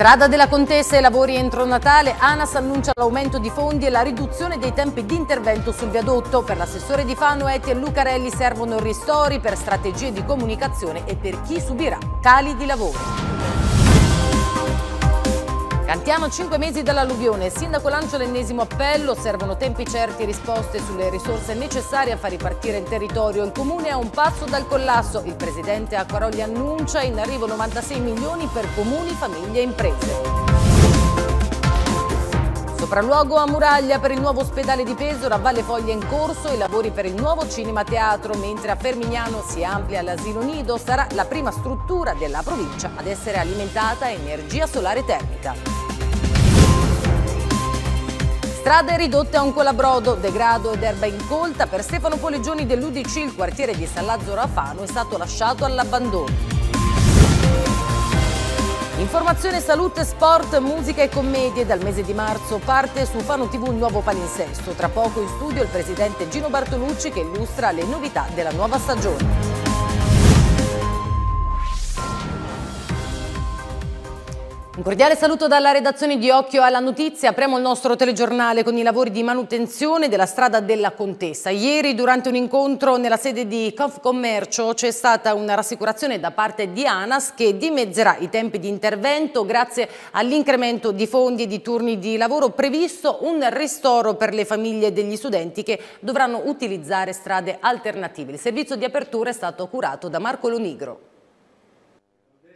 Strada della Contessa e lavori entro Natale, ANAS annuncia l'aumento di fondi e la riduzione dei tempi di intervento sul viadotto. Per l'assessore di Fano, Eti e Lucarelli servono ristori per strategie di comunicazione e per chi subirà cali di lavoro. Cantiamo 5 mesi dall'alluvione, il sindaco lancia l'ennesimo appello, servono tempi certi e risposte sulle risorse necessarie a far ripartire il territorio. Il comune è a un passo dal collasso, il presidente Acquaroli annuncia in arrivo 96 milioni per comuni, famiglie e imprese. Sopralluogo a Muraglia per il nuovo ospedale di Pesaro, a Valle Foglia in corso i lavori per il nuovo cinema teatro, mentre a Fermignano si amplia l'asilo nido, sarà la prima struttura della provincia ad essere alimentata a energia solare termica. Strade ridotte a un colabrodo, degrado ed erba incolta. Per Stefano Poligioni dell'Udc il quartiere di San Lazzaro a Fano è stato lasciato all'abbandono. Informazione, salute, sport, musica e commedie. Dal mese di marzo parte su Fano TV il nuovo palinsesto. Tra poco in studio il presidente Gino Bartolucci che illustra le novità della nuova stagione. Un cordiale saluto dalla redazione di Occhio alla Notizia. Apriamo il nostro telegiornale con i lavori di manutenzione della strada della Contessa. Ieri, durante un incontro nella sede di Confcommercio, c'è stata una rassicurazione da parte di ANAS che dimezzerà i tempi di intervento grazie all'incremento di fondi e di turni di lavoro previsto un ristoro per le famiglie degli studenti che dovranno utilizzare strade alternative. Il servizio di apertura è stato curato da Marco Lonigro.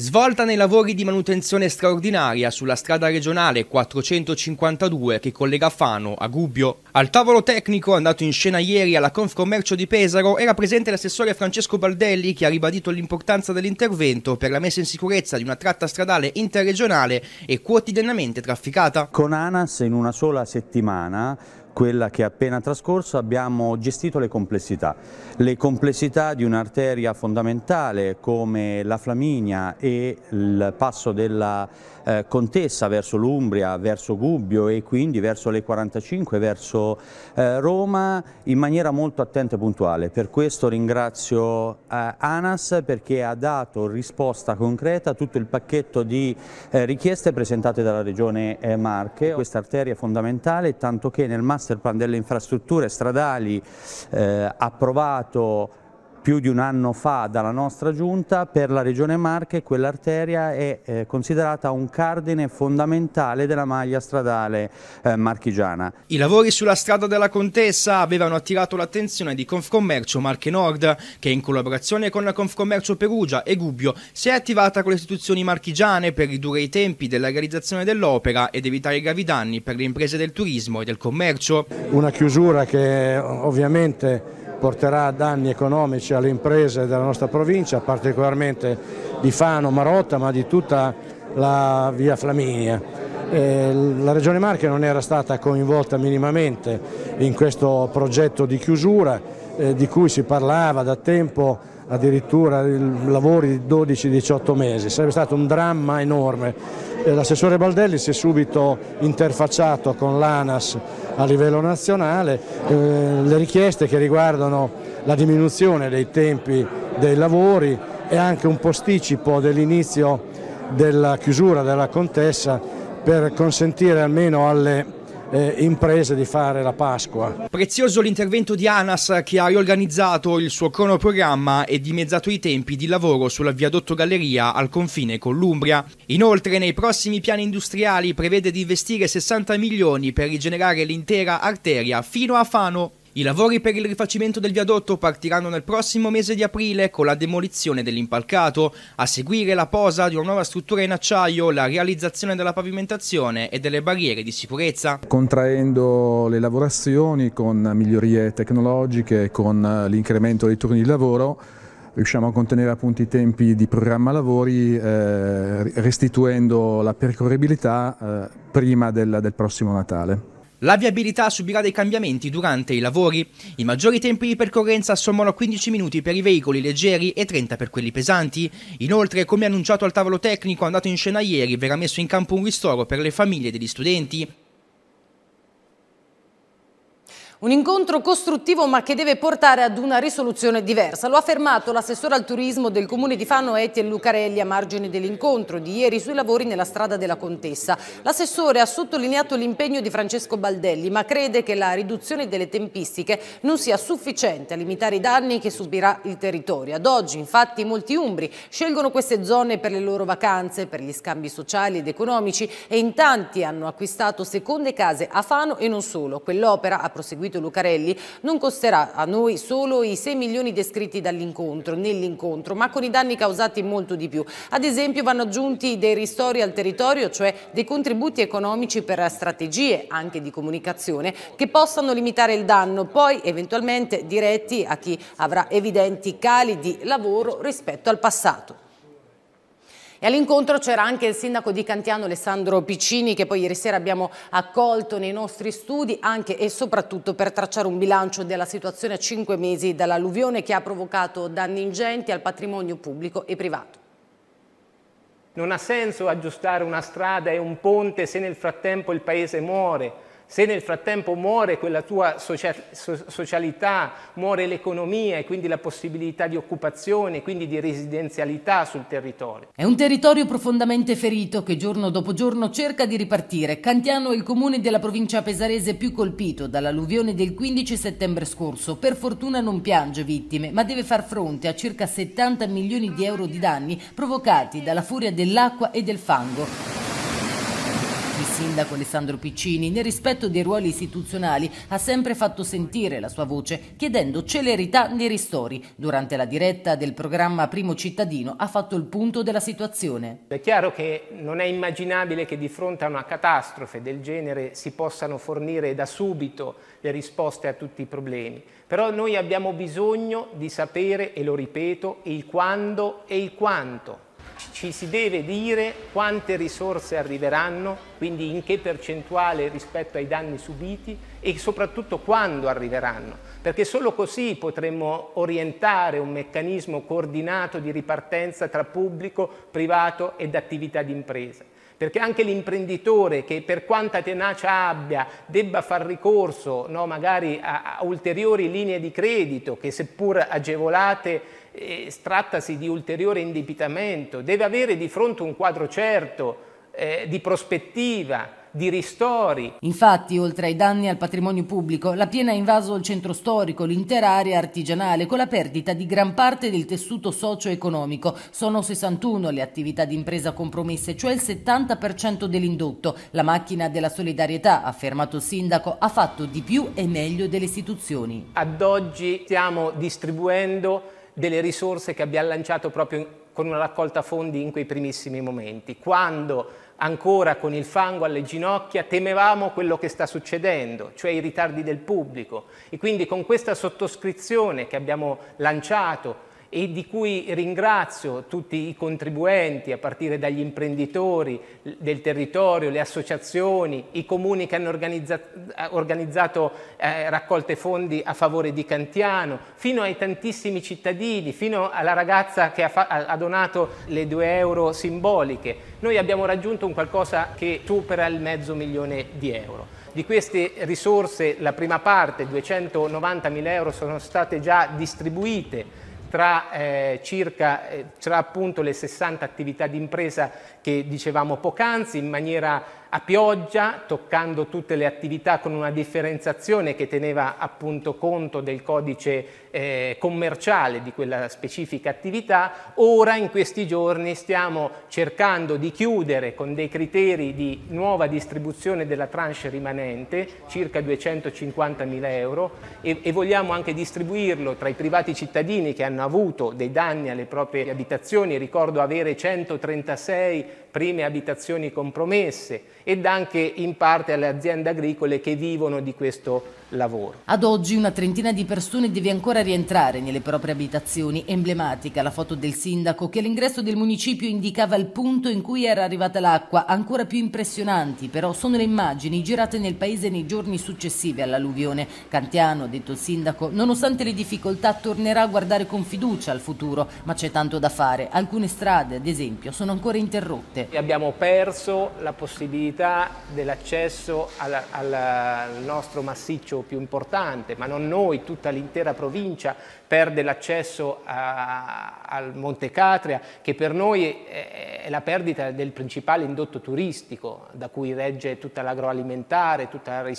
Svolta nei lavori di manutenzione straordinaria sulla strada regionale 452 che collega Fano a Gubbio. Al tavolo tecnico andato in scena ieri alla Confcommercio di Pesaro era presente l'assessore Francesco Baldelli che ha ribadito l'importanza dell'intervento per la messa in sicurezza di una tratta stradale interregionale e quotidianamente trafficata. Con ANAS in una sola settimana quella che è appena trascorso, abbiamo gestito le complessità. Le complessità di un'arteria fondamentale come la Flaminia e il passo della eh, Contessa, verso l'Umbria, verso Gubbio e quindi verso le 45, verso eh, Roma in maniera molto attenta e puntuale. Per questo ringrazio eh, ANAS perché ha dato risposta concreta a tutto il pacchetto di eh, richieste presentate dalla Regione eh, Marche. Questa arteria è fondamentale tanto che nel master plan delle infrastrutture stradali eh, approvato più di un anno fa dalla nostra giunta, per la Regione Marche quell'arteria è eh, considerata un cardine fondamentale della maglia stradale eh, marchigiana. I lavori sulla strada della Contessa avevano attirato l'attenzione di Confcommercio Marche Nord, che in collaborazione con la Confcommercio Perugia e Gubbio si è attivata con le istituzioni marchigiane per ridurre i tempi della realizzazione dell'opera ed evitare gravi danni per le imprese del turismo e del commercio. Una chiusura che ovviamente porterà danni economici alle imprese della nostra provincia, particolarmente di Fano, Marotta, ma di tutta la via Flaminia. Eh, la Regione Marche non era stata coinvolta minimamente in questo progetto di chiusura eh, di cui si parlava da tempo addirittura lavori di 12-18 mesi, sarebbe stato un dramma enorme. Eh, l'assessore Baldelli si è subito interfacciato con l'ANAS a livello nazionale, eh, le richieste che riguardano la diminuzione dei tempi dei lavori e anche un posticipo dell'inizio della chiusura della contessa per consentire almeno alle eh, imprese di fare la Pasqua. Prezioso l'intervento di Anas che ha riorganizzato il suo cronoprogramma e dimezzato i tempi di lavoro sulla viadotto Galleria al confine con l'Umbria. Inoltre nei prossimi piani industriali prevede di investire 60 milioni per rigenerare l'intera arteria fino a Fano. I lavori per il rifacimento del viadotto partiranno nel prossimo mese di aprile con la demolizione dell'impalcato, a seguire la posa di una nuova struttura in acciaio, la realizzazione della pavimentazione e delle barriere di sicurezza. Contraendo le lavorazioni con migliorie tecnologiche, e con eh, l'incremento dei turni di lavoro, riusciamo a contenere appunto i tempi di programma lavori eh, restituendo la percorribilità eh, prima del, del prossimo Natale. La viabilità subirà dei cambiamenti durante i lavori. I maggiori tempi di percorrenza assommano 15 minuti per i veicoli leggeri e 30 per quelli pesanti. Inoltre, come annunciato al tavolo tecnico andato in scena ieri, verrà messo in campo un ristoro per le famiglie degli studenti. Un incontro costruttivo ma che deve portare ad una risoluzione diversa. Lo ha affermato l'assessore al turismo del comune di Fano Etienne Lucarelli a margine dell'incontro di ieri sui lavori nella strada della Contessa. L'assessore ha sottolineato l'impegno di Francesco Baldelli ma crede che la riduzione delle tempistiche non sia sufficiente a limitare i danni che subirà il territorio. Ad oggi infatti molti umbri scelgono queste zone per le loro vacanze, per gli scambi sociali ed economici e in tanti hanno acquistato seconde case a Fano e non solo. Quell'opera ha proseguito seguito Lucarelli, non costerà a noi solo i 6 milioni descritti dall'incontro, nell'incontro, ma con i danni causati molto di più. Ad esempio vanno aggiunti dei ristori al territorio, cioè dei contributi economici per strategie, anche di comunicazione, che possano limitare il danno, poi eventualmente diretti a chi avrà evidenti cali di lavoro rispetto al passato. E all'incontro c'era anche il sindaco di Cantiano Alessandro Piccini che poi ieri sera abbiamo accolto nei nostri studi anche e soprattutto per tracciare un bilancio della situazione a cinque mesi dall'alluvione che ha provocato danni ingenti al patrimonio pubblico e privato. Non ha senso aggiustare una strada e un ponte se nel frattempo il paese muore se nel frattempo muore quella tua socialità, muore l'economia e quindi la possibilità di occupazione, quindi di residenzialità sul territorio. È un territorio profondamente ferito che giorno dopo giorno cerca di ripartire. Cantiano è il comune della provincia pesarese più colpito dall'alluvione del 15 settembre scorso. Per fortuna non piange vittime, ma deve far fronte a circa 70 milioni di euro di danni provocati dalla furia dell'acqua e del fango. Il sindaco Alessandro Piccini, nel rispetto dei ruoli istituzionali, ha sempre fatto sentire la sua voce, chiedendo celerità nei ristori. Durante la diretta del programma Primo Cittadino ha fatto il punto della situazione. È chiaro che non è immaginabile che di fronte a una catastrofe del genere si possano fornire da subito le risposte a tutti i problemi. Però noi abbiamo bisogno di sapere, e lo ripeto, il quando e il quanto ci si deve dire quante risorse arriveranno, quindi in che percentuale rispetto ai danni subiti e soprattutto quando arriveranno, perché solo così potremmo orientare un meccanismo coordinato di ripartenza tra pubblico, privato ed attività di impresa perché anche l'imprenditore che per quanta tenacia abbia debba far ricorso no, magari a, a ulteriori linee di credito che seppur agevolate eh, trattasi di ulteriore indebitamento, deve avere di fronte un quadro certo eh, di prospettiva, di ristori. Infatti, oltre ai danni al patrimonio pubblico, la piena ha invaso il centro storico, l'intera area artigianale, con la perdita di gran parte del tessuto socio-economico. Sono 61 le attività di impresa compromesse, cioè il 70% dell'indotto. La macchina della solidarietà, ha affermato il sindaco, ha fatto di più e meglio delle istituzioni. Ad oggi stiamo distribuendo delle risorse che abbiamo lanciato proprio in, con una raccolta fondi in quei primissimi momenti, quando ancora con il fango alle ginocchia temevamo quello che sta succedendo, cioè i ritardi del pubblico. E quindi con questa sottoscrizione che abbiamo lanciato e di cui ringrazio tutti i contribuenti, a partire dagli imprenditori del territorio, le associazioni, i comuni che hanno organizzato eh, raccolte fondi a favore di Cantiano, fino ai tantissimi cittadini, fino alla ragazza che ha, ha donato le due euro simboliche. Noi abbiamo raggiunto un qualcosa che supera il mezzo milione di euro. Di queste risorse la prima parte, 290 mila euro, sono state già distribuite tra, eh, circa, eh, tra appunto le 60 attività di impresa che dicevamo poc'anzi in maniera a pioggia, toccando tutte le attività con una differenziazione che teneva appunto conto del codice eh, commerciale di quella specifica attività. Ora in questi giorni stiamo cercando di chiudere con dei criteri di nuova distribuzione della tranche rimanente, circa 250 mila euro, e, e vogliamo anche distribuirlo tra i privati cittadini che hanno avuto dei danni alle proprie abitazioni, ricordo avere 136 prime abitazioni compromesse ed anche in parte alle aziende agricole che vivono di questo lavoro. Ad oggi una trentina di persone deve ancora rientrare nelle proprie abitazioni. Emblematica la foto del sindaco che all'ingresso del municipio indicava il punto in cui era arrivata l'acqua. Ancora più impressionanti però sono le immagini girate nel paese nei giorni successivi all'alluvione. Cantiano, ha detto il sindaco, nonostante le difficoltà tornerà a guardare con fiducia al futuro, ma c'è tanto da fare. Alcune strade, ad esempio, sono ancora interrotte. Abbiamo perso la possibilità dell'accesso al, al nostro massiccio più, importante, ma non noi, tutta l'intera provincia perde l'accesso al Monte Catria, che per noi è, è la perdita del principale indotto turistico, da cui regge tutta l'agroalimentare, tutta la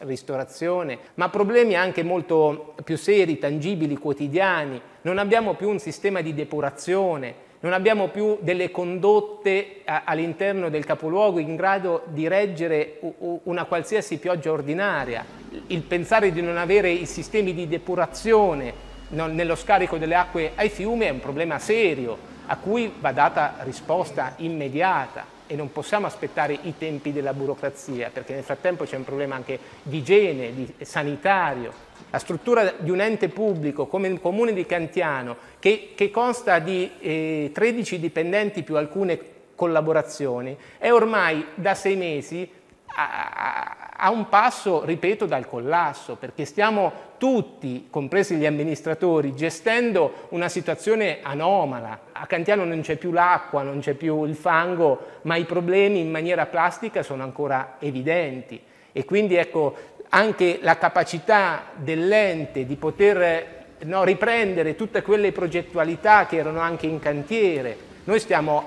ristorazione, ma problemi anche molto più seri, tangibili, quotidiani. Non abbiamo più un sistema di depurazione, non abbiamo più delle condotte all'interno del capoluogo in grado di reggere una qualsiasi pioggia ordinaria, il pensare di non avere i sistemi di depurazione nello scarico delle acque ai fiumi è un problema serio a cui va data risposta immediata e non possiamo aspettare i tempi della burocrazia, perché nel frattempo c'è un problema anche di igiene, di sanitario. La struttura di un ente pubblico come il comune di Cantiano, che, che consta di eh, 13 dipendenti più alcune collaborazioni, è ormai da sei mesi a, a a un passo, ripeto, dal collasso, perché stiamo tutti, compresi gli amministratori, gestendo una situazione anomala. A Cantiano non c'è più l'acqua, non c'è più il fango, ma i problemi in maniera plastica sono ancora evidenti. E quindi ecco, anche la capacità dell'ente di poter no, riprendere tutte quelle progettualità che erano anche in cantiere. Noi abbiamo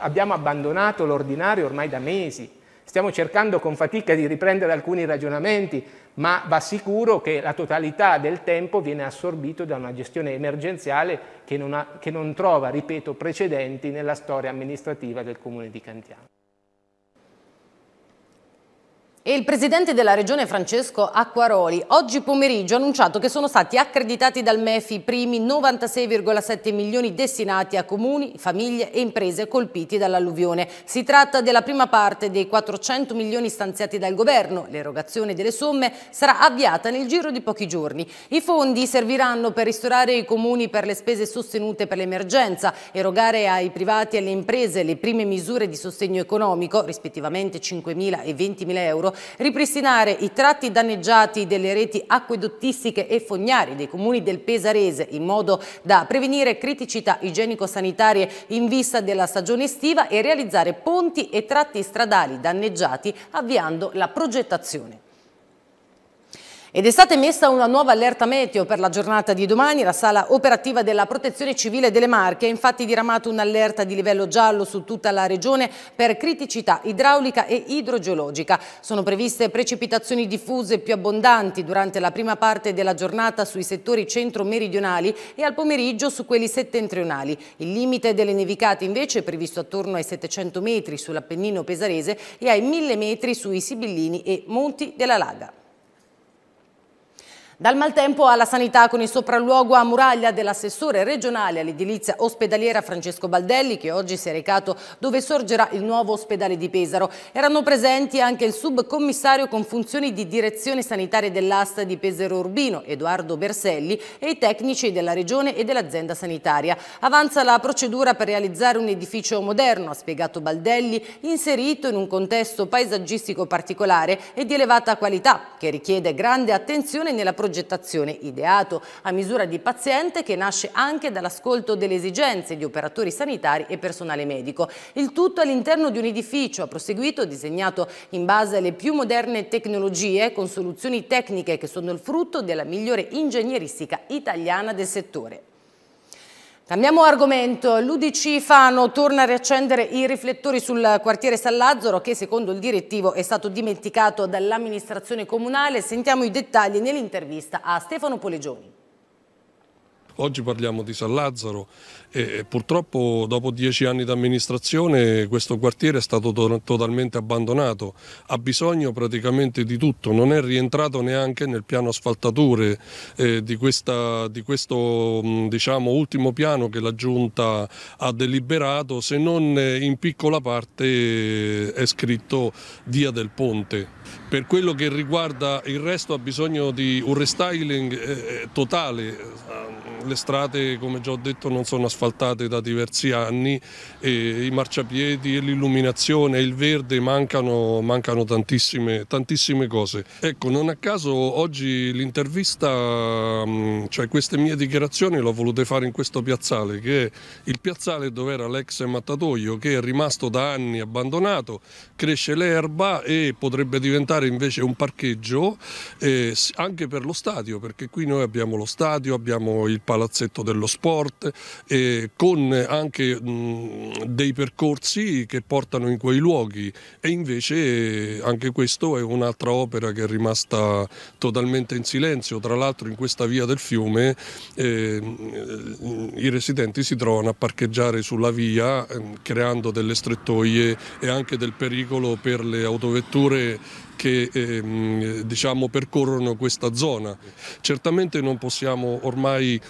abbandonato l'ordinario ormai da mesi, Stiamo cercando con fatica di riprendere alcuni ragionamenti, ma va sicuro che la totalità del tempo viene assorbito da una gestione emergenziale che non, ha, che non trova, ripeto, precedenti nella storia amministrativa del Comune di Cantiano. E il presidente della regione Francesco Acquaroli oggi pomeriggio ha annunciato che sono stati accreditati dal MEFI i primi 96,7 milioni destinati a comuni, famiglie e imprese colpiti dall'alluvione. Si tratta della prima parte dei 400 milioni stanziati dal governo. L'erogazione delle somme sarà avviata nel giro di pochi giorni. I fondi serviranno per ristorare i comuni per le spese sostenute per l'emergenza, erogare ai privati e alle imprese le prime misure di sostegno economico, rispettivamente 5.000 e 20.000 euro, ripristinare i tratti danneggiati delle reti acquedottistiche e fognari dei comuni del Pesarese in modo da prevenire criticità igienico-sanitarie in vista della stagione estiva e realizzare ponti e tratti stradali danneggiati avviando la progettazione. Ed è stata emessa una nuova allerta meteo per la giornata di domani. La sala operativa della Protezione Civile delle Marche ha infatti diramato un'allerta di livello giallo su tutta la regione per criticità idraulica e idrogeologica. Sono previste precipitazioni diffuse più abbondanti durante la prima parte della giornata sui settori centro-meridionali e al pomeriggio su quelli settentrionali. Il limite delle nevicate invece è previsto attorno ai 700 metri sull'Appennino pesarese e ai 1000 metri sui Sibillini e Monti della Laga. Dal maltempo alla sanità con il sopralluogo a muraglia dell'assessore regionale all'edilizia ospedaliera Francesco Baldelli che oggi si è recato dove sorgerà il nuovo ospedale di Pesaro. Erano presenti anche il subcommissario con funzioni di direzione sanitaria dell'asta di Pesaro Urbino Edoardo Berselli e i tecnici della regione e dell'azienda sanitaria. Avanza la procedura per realizzare un edificio moderno, ha spiegato Baldelli, inserito in un contesto paesaggistico particolare e di elevata qualità che richiede grande attenzione nella progettazione progettazione ideato a misura di paziente che nasce anche dall'ascolto delle esigenze di operatori sanitari e personale medico. Il tutto all'interno di un edificio, ha proseguito, disegnato in base alle più moderne tecnologie con soluzioni tecniche che sono il frutto della migliore ingegneristica italiana del settore. Cambiamo argomento, l'Udc Fano torna a riaccendere i riflettori sul quartiere San Lazzaro che secondo il direttivo è stato dimenticato dall'amministrazione comunale. Sentiamo i dettagli nell'intervista a Stefano Polegioni. Oggi parliamo di San Lazzaro e purtroppo dopo dieci anni di amministrazione questo quartiere è stato to totalmente abbandonato, ha bisogno praticamente di tutto, non è rientrato neanche nel piano asfaltature eh, di, questa, di, questo mm, diciamo, ultimo piano che la Giunta ha deliberato, se non eh, in piccola parte eh, è scritto Via del Ponte. Per quello che riguarda il resto ha bisogno di un restyling eh, eh, totale le strade, come già ho detto, non sono asfaltate da diversi anni e i marciapiedi e l'illuminazione e il verde mancano, mancano tantissime, tantissime, cose. Ecco, non a caso oggi l'intervista, mm, cioè queste mie dichiarazioni le ho volute fare in questo piazzale, che è il piazzale dove era l'ex mattatoio, che è rimasto da anni abbandonato, cresce l'erba e potrebbe diventare invece un parcheggio eh, anche per lo stadio, perché qui noi abbiamo lo stadio, abbiamo il palazzetto dello sport, eh, con anche mh, dei percorsi che portano in quei luoghi e invece eh, anche questo è un'altra opera che è rimasta totalmente in silenzio, tra l'altro in questa via del fiume eh, i residenti si trovano a parcheggiare sulla via ehm, creando delle strettoie e anche del pericolo per le autovetture che ehm, diciamo, percorrono questa zona. Certamente non possiamo ormai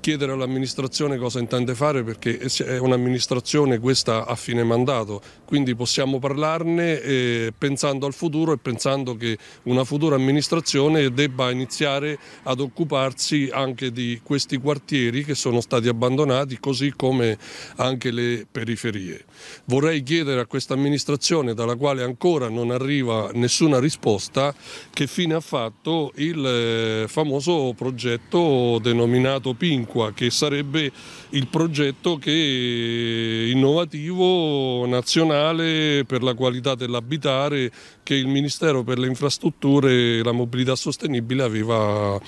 chiedere all'amministrazione cosa intende fare perché è un'amministrazione questa a fine mandato, quindi possiamo parlarne eh, pensando al futuro e pensando che una futura amministrazione debba iniziare ad occuparsi anche di questi quartieri che sono stati abbandonati così come anche le periferie. Vorrei chiedere a questa amministrazione dalla quale ancora non arriva nessuna risposta che fine ha fatto il eh, famoso progetto denominato Pinqua, che sarebbe il progetto che, innovativo nazionale per la qualità dell'abitare che il Ministero per le Infrastrutture e la Mobilità Sostenibile aveva,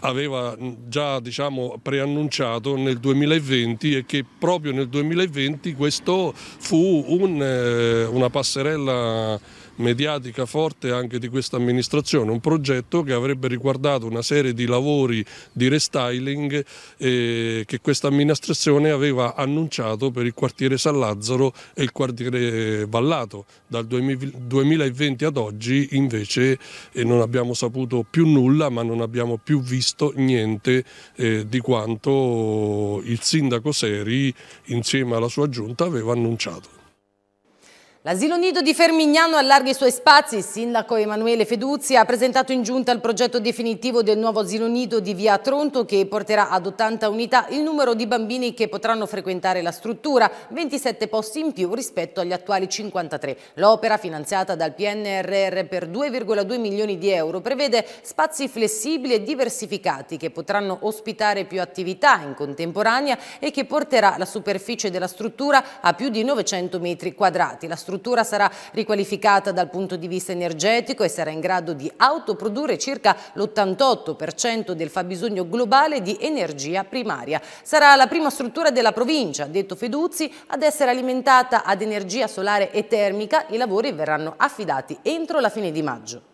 aveva già diciamo, preannunciato nel 2020 e che proprio nel 2020 questo fu un, eh, una passerella mediatica forte anche di questa amministrazione, un progetto che avrebbe riguardato una serie di lavori di restyling eh, che questa amministrazione aveva annunciato per il quartiere San Lazzaro e il quartiere Vallato. Dal 2020 ad oggi invece eh, non abbiamo saputo più nulla ma non abbiamo più visto niente eh, di quanto il sindaco Seri insieme alla sua giunta aveva annunciato. L'asilo nido di Fermignano allarga i suoi spazi. Il sindaco Emanuele Feduzzi ha presentato in giunta il progetto definitivo del nuovo asilo nido di via Tronto che porterà ad 80 unità il numero di bambini che potranno frequentare la struttura, 27 posti in più rispetto agli attuali 53. L'opera, finanziata dal PNRR per 2,2 milioni di euro, prevede spazi flessibili e diversificati che potranno ospitare più attività in contemporanea e che porterà la superficie della struttura a più di 900 metri quadrati. La struttura struttura sarà riqualificata dal punto di vista energetico e sarà in grado di autoprodurre circa l'88% del fabbisogno globale di energia primaria. Sarà la prima struttura della provincia, detto Feduzzi, ad essere alimentata ad energia solare e termica. I lavori verranno affidati entro la fine di maggio.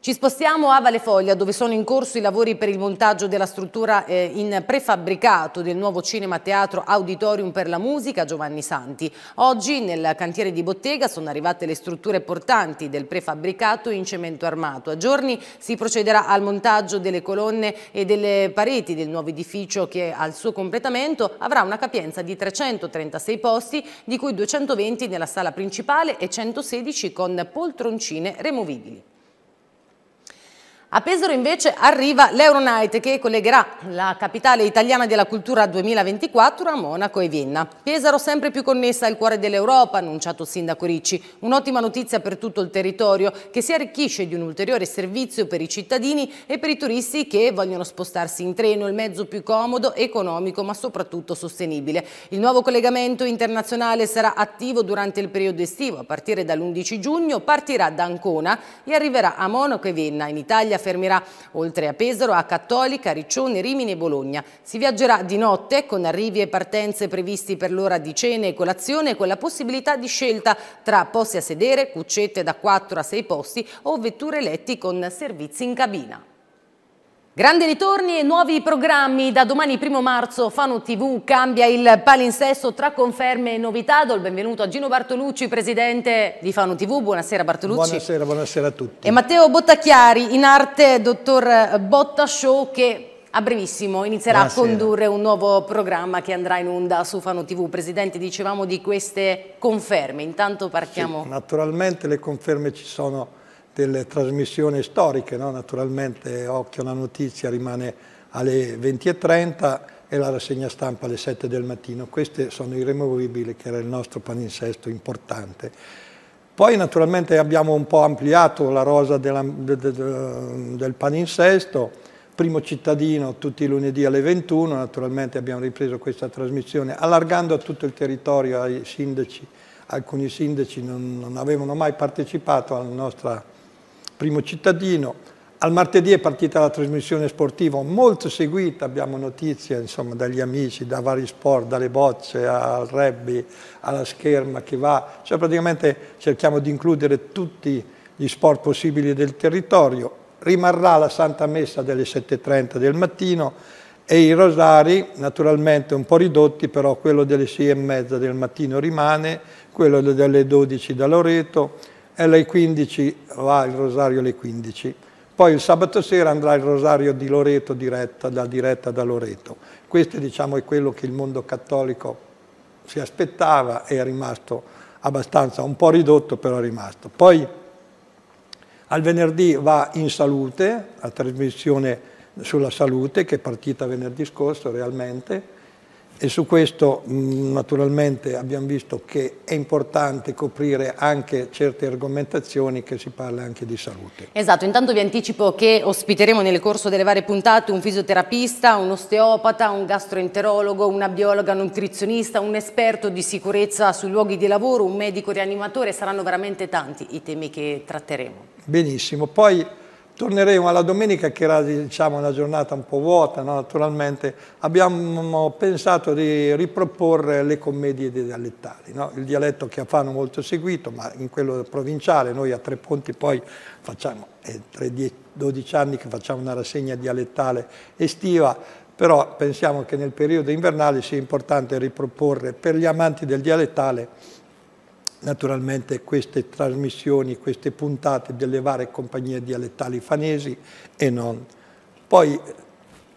Ci spostiamo a Valefoglia dove sono in corso i lavori per il montaggio della struttura eh, in prefabbricato del nuovo cinema teatro Auditorium per la musica Giovanni Santi. Oggi nel cantiere di bottega sono arrivate le strutture portanti del prefabbricato in cemento armato. A giorni si procederà al montaggio delle colonne e delle pareti del nuovo edificio che al suo completamento avrà una capienza di 336 posti di cui 220 nella sala principale e 116 con poltroncine removibili. A Pesaro invece arriva l'Euronight che collegherà la capitale italiana della cultura 2024 a Monaco e Vienna. Pesaro sempre più connessa al cuore dell'Europa, annunciato il sindaco Ricci. Un'ottima notizia per tutto il territorio che si arricchisce di un ulteriore servizio per i cittadini e per i turisti che vogliono spostarsi in treno, il mezzo più comodo, economico ma soprattutto sostenibile. Il nuovo collegamento internazionale sarà attivo durante il periodo estivo. A partire dall'11 giugno partirà da Ancona e arriverà a Monaco e Vienna in Italia fermerà oltre a Pesaro, a Cattolica, Riccione, Rimini e Bologna. Si viaggerà di notte con arrivi e partenze previsti per l'ora di cena e colazione con la possibilità di scelta tra posti a sedere, cuccette da 4 a 6 posti o vetture letti con servizi in cabina. Grandi ritorni e nuovi programmi. Da domani 1 marzo Fano TV cambia il palinsesto tra conferme e novità. Do il benvenuto a Gino Bartolucci, presidente di Fano TV. Buonasera Bartolucci. Buonasera, buonasera a tutti. E Matteo Bottacchiari, in arte dottor Botta Show, che a brevissimo inizierà Buonasera. a condurre un nuovo programma che andrà in onda su Fano TV. Presidente, dicevamo di queste conferme. Intanto partiamo. Sì, naturalmente le conferme ci sono delle trasmissioni storiche, no? naturalmente Occhio alla Notizia rimane alle 20.30 e la rassegna stampa alle 7 del mattino. Questi sono i removibili che era il nostro paninsesto importante. Poi naturalmente abbiamo un po' ampliato la rosa della, de, de, de, del paninsesto, primo cittadino tutti i lunedì alle 21, naturalmente abbiamo ripreso questa trasmissione allargando a tutto il territorio ai sindaci, alcuni sindaci non, non avevano mai partecipato alla nostra primo cittadino. Al martedì è partita la trasmissione sportiva molto seguita, abbiamo notizie insomma, dagli amici, da vari sport, dalle bocce al rugby, alla scherma che va, cioè praticamente cerchiamo di includere tutti gli sport possibili del territorio. Rimarrà la Santa Messa delle 7.30 del mattino e i rosari naturalmente un po' ridotti, però quello delle 6 e mezza del mattino rimane, quello delle 12 da Loreto, e alle 15 va il rosario alle 15. Poi il sabato sera andrà il rosario di Loreto diretta, da, diretta da Loreto. Questo diciamo, è quello che il mondo cattolico si aspettava e è rimasto abbastanza, un po' ridotto però è rimasto. Poi al venerdì va in salute, la trasmissione sulla salute che è partita venerdì scorso realmente, e su questo mm, naturalmente abbiamo visto che è importante coprire anche certe argomentazioni che si parla anche di salute. Esatto, intanto vi anticipo che ospiteremo nel corso delle varie puntate un fisioterapista, un osteopata, un gastroenterologo, una biologa nutrizionista, un esperto di sicurezza sui luoghi di lavoro, un medico rianimatore, saranno veramente tanti i temi che tratteremo. Benissimo, poi torneremo alla domenica che era diciamo, una giornata un po' vuota, no? naturalmente abbiamo pensato di riproporre le commedie dialettali, no? il dialetto che a Fano molto seguito, ma in quello provinciale, noi a Tre Ponti poi facciamo, è 12 anni che facciamo una rassegna dialettale estiva, però pensiamo che nel periodo invernale sia importante riproporre per gli amanti del dialettale Naturalmente queste trasmissioni, queste puntate delle varie compagnie dialettali fanesi e non. Poi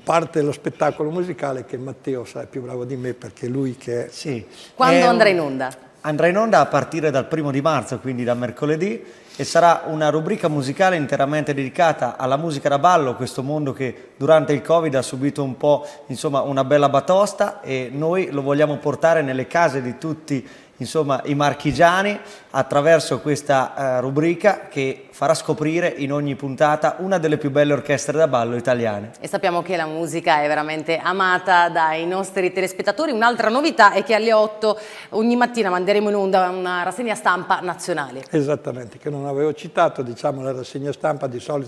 parte lo spettacolo musicale che Matteo sa è più bravo di me perché lui che... Sì. Quando andrà in onda? andrà in onda a partire dal primo di marzo, quindi da mercoledì, e sarà una rubrica musicale interamente dedicata alla musica da ballo, questo mondo che durante il Covid ha subito un po' insomma, una bella batosta e noi lo vogliamo portare nelle case di tutti i insomma, i marchigiani attraverso questa uh, rubrica che farà scoprire in ogni puntata una delle più belle orchestre da ballo italiane. E sappiamo che la musica è veramente amata dai nostri telespettatori. Un'altra novità è che alle 8 ogni mattina manderemo in onda una rassegna stampa nazionale. Esattamente, che non avevo citato, diciamo la rassegna stampa di solito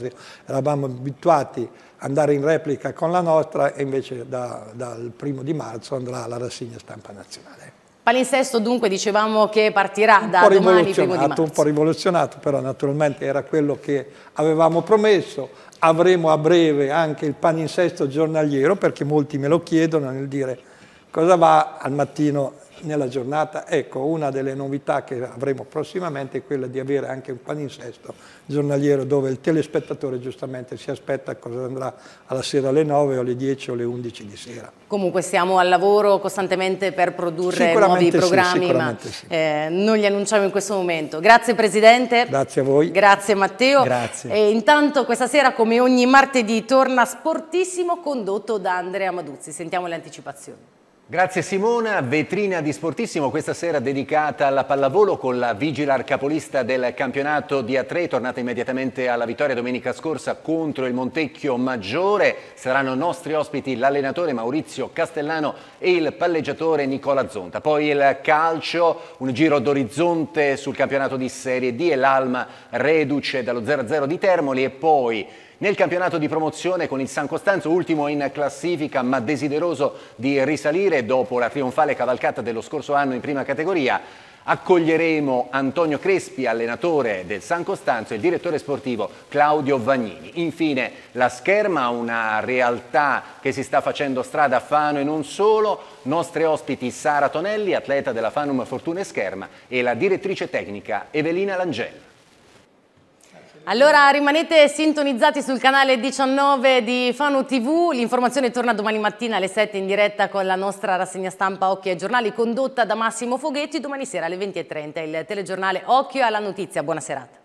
eravamo abituati andare in replica con la nostra e invece da, dal primo di marzo andrà la rassegna stampa nazionale. Palinsesto dunque dicevamo che partirà da domani primo di marzo. Un po' rivoluzionato, però naturalmente era quello che avevamo promesso. Avremo a breve anche il palinsesto giornaliero, perché molti me lo chiedono nel dire cosa va al mattino nella giornata. Ecco, una delle novità che avremo prossimamente è quella di avere anche un palinsesto giornaliero dove il telespettatore giustamente si aspetta cosa andrà alla sera alle 9 o alle 10 o alle 11 di sera. Comunque siamo al lavoro costantemente per produrre nuovi programmi, sì, ma sì. eh, non li annunciamo in questo momento. Grazie Presidente. Grazie a voi. Grazie Matteo. Grazie. E intanto questa sera come ogni martedì torna Sportissimo condotto da Andrea Maduzzi. Sentiamo le anticipazioni. Grazie Simona, vetrina di Sportissimo questa sera dedicata alla pallavolo con la vigilar capolista del campionato di A3 tornata immediatamente alla vittoria domenica scorsa contro il Montecchio Maggiore saranno nostri ospiti l'allenatore Maurizio Castellano e il palleggiatore Nicola Zonta poi il calcio, un giro d'orizzonte sul campionato di Serie D e l'Alma reduce dallo 0-0 di Termoli e poi nel campionato di promozione con il San Costanzo, ultimo in classifica ma desideroso di risalire dopo la trionfale cavalcata dello scorso anno in prima categoria, accoglieremo Antonio Crespi, allenatore del San Costanzo e il direttore sportivo Claudio Vagnini. Infine la scherma, una realtà che si sta facendo strada a Fano e non solo, nostri ospiti Sara Tonelli, atleta della Fanum Fortuna e Scherma e la direttrice tecnica Evelina Langella. Allora rimanete sintonizzati sul canale 19 di Fano TV, l'informazione torna domani mattina alle 7 in diretta con la nostra rassegna stampa Occhio ai giornali condotta da Massimo Foghetti, domani sera alle 20.30 il telegiornale Occhio alla notizia, buona serata.